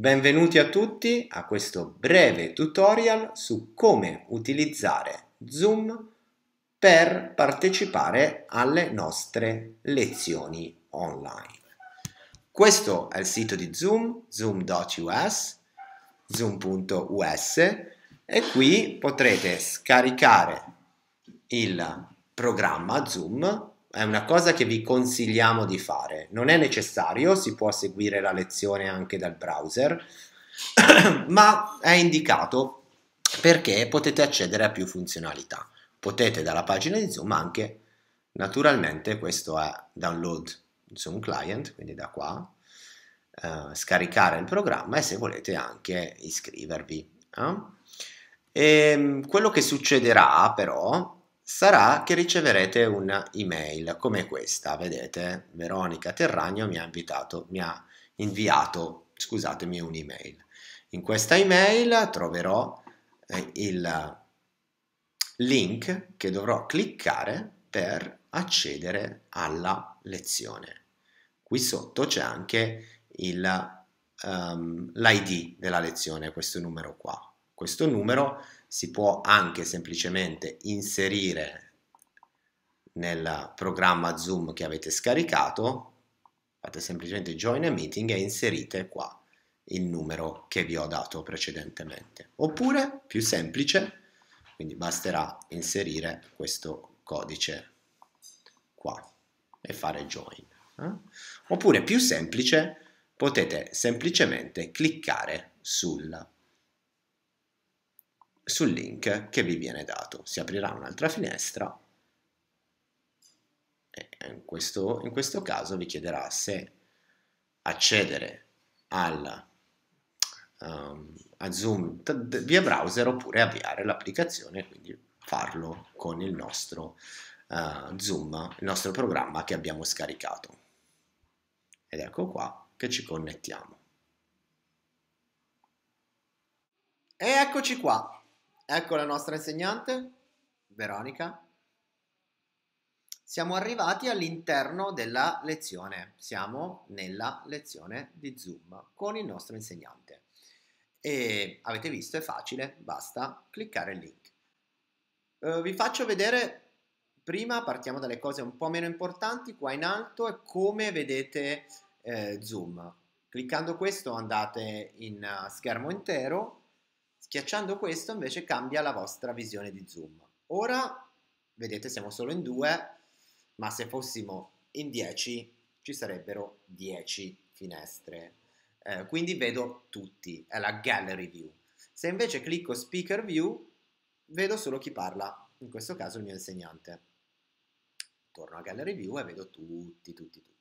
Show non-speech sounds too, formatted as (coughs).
Benvenuti a tutti a questo breve tutorial su come utilizzare Zoom per partecipare alle nostre lezioni online. Questo è il sito di Zoom, zoom.us, zoom.us e qui potrete scaricare il programma Zoom è una cosa che vi consigliamo di fare. Non è necessario, si può seguire la lezione anche dal browser, (coughs) ma è indicato perché potete accedere a più funzionalità. Potete dalla pagina di Zoom anche, naturalmente, questo è download Zoom client, quindi da qua, eh, scaricare il programma e se volete anche iscrivervi. Eh? E ehm, quello che succederà però sarà che riceverete un'email come questa, vedete, Veronica Terragno mi ha, invitato, mi ha inviato, scusatemi, un'email. In questa email troverò eh, il link che dovrò cliccare per accedere alla lezione. Qui sotto c'è anche il, um, ehm, l'ID della lezione, questo numero qua. Questo numero si può anche semplicemente inserire nel programma Zoom che avete scaricato, fate semplicemente join a meeting e inserite qua il numero che vi ho dato precedentemente. Oppure, più semplice, quindi basterà inserire questo codice qua e fare join. Eh? Oppure, più semplice, potete semplicemente cliccare sul sul link che vi viene dato. Si aprirà un'altra finestra e in questo, in questo caso vi chiederà se accedere al, um, a Zoom via browser oppure avviare l'applicazione, quindi farlo con il nostro uh, Zoom, il nostro programma che abbiamo scaricato. Ed ecco qua che ci connettiamo. E eccoci qua, Ecco la nostra insegnante, Veronica. Siamo arrivati all'interno della lezione, siamo nella lezione di Zoom con il nostro insegnante. E avete visto, è facile, basta cliccare il link. Eh, vi faccio vedere, prima partiamo dalle cose un po' meno importanti, qua in alto è come vedete eh, Zoom. Cliccando questo andate in eh, schermo intero Schiacciando questo invece cambia la vostra visione di zoom. Ora, vedete, siamo solo in due, ma se fossimo in 10 ci sarebbero 10 finestre. Eh, quindi vedo tutti, è la gallery view. Se invece clicco speaker view, vedo solo chi parla, in questo caso il mio insegnante. Torno a gallery view e vedo tutti, tutti, tutti.